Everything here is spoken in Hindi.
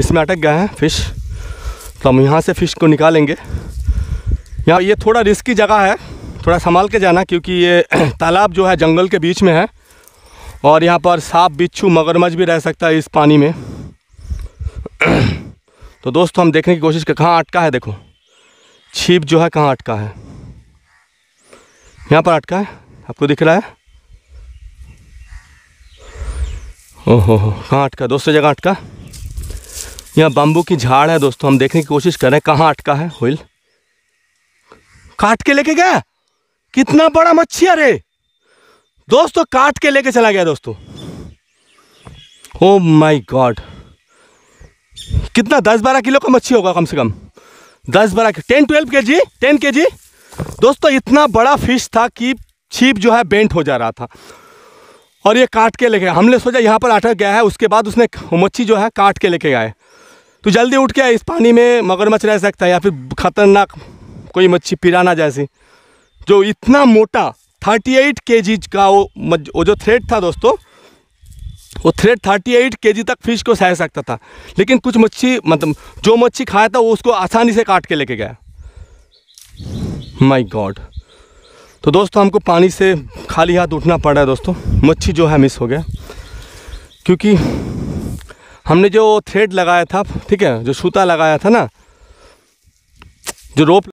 इसमें अटक गए हैं फिश तो हम यहाँ से फ़िश को निकालेंगे यहाँ ये थोड़ा रिस्की जगह है थोड़ा संभाल के जाना क्योंकि ये तालाब जो है जंगल के बीच में है और यहाँ पर सांप बिच्छू मगरमच्छ भी रह सकता है इस पानी में तो दोस्तों हम देखने की कोशिश कर कहाँ अटका है देखो छीप जो है कहाँ अटका है यहाँ पर अटका है आपको दिख रहा है ओहो हो कहाँ अटका दोस्तों जगह अटका यहाँ बम्बू की झाड़ है दोस्तों हम देखने की कोशिश करें कहाँ अटका है हुईल काट के लेके गया कितना बड़ा मच्छी अरे दोस्तों काट के लेके चला गया दोस्तों ओ माई गॉड कितना दस बारह किलो का मच्छी होगा कम से कम दस बारह टेन ट्वेल्व के जी टेन के जी दोस्तों इतना बड़ा फिश था कि छीप जो है बेंट हो जा रहा था और ये काट के लेके हमने सोचा यहाँ पर अटक गया है उसके बाद उसने मच्छी जो है काट के लेके आए तो जल्दी उठ के इस पानी में मगरमच्छ रह सकता है या फिर खतरनाक कोई मच्छी पिराना जैसी जो इतना मोटा थर्टी एट के जी का वो वो जो थ्रेड था दोस्तों वो थ्रेड थर्टी एट के जी तक फिश को सह सकता था लेकिन कुछ मच्छी मतलब जो मच्छी खाया था वो उसको आसानी से काट के लेके गया माई गॉड तो दोस्तों हमको पानी से खाली हाथ उठना पड़ रहा है दोस्तों मच्छी जो है मिस हो गया क्योंकि हमने जो थ्रेड लगाया था ठीक है जो सूता लगाया था ना जो रोप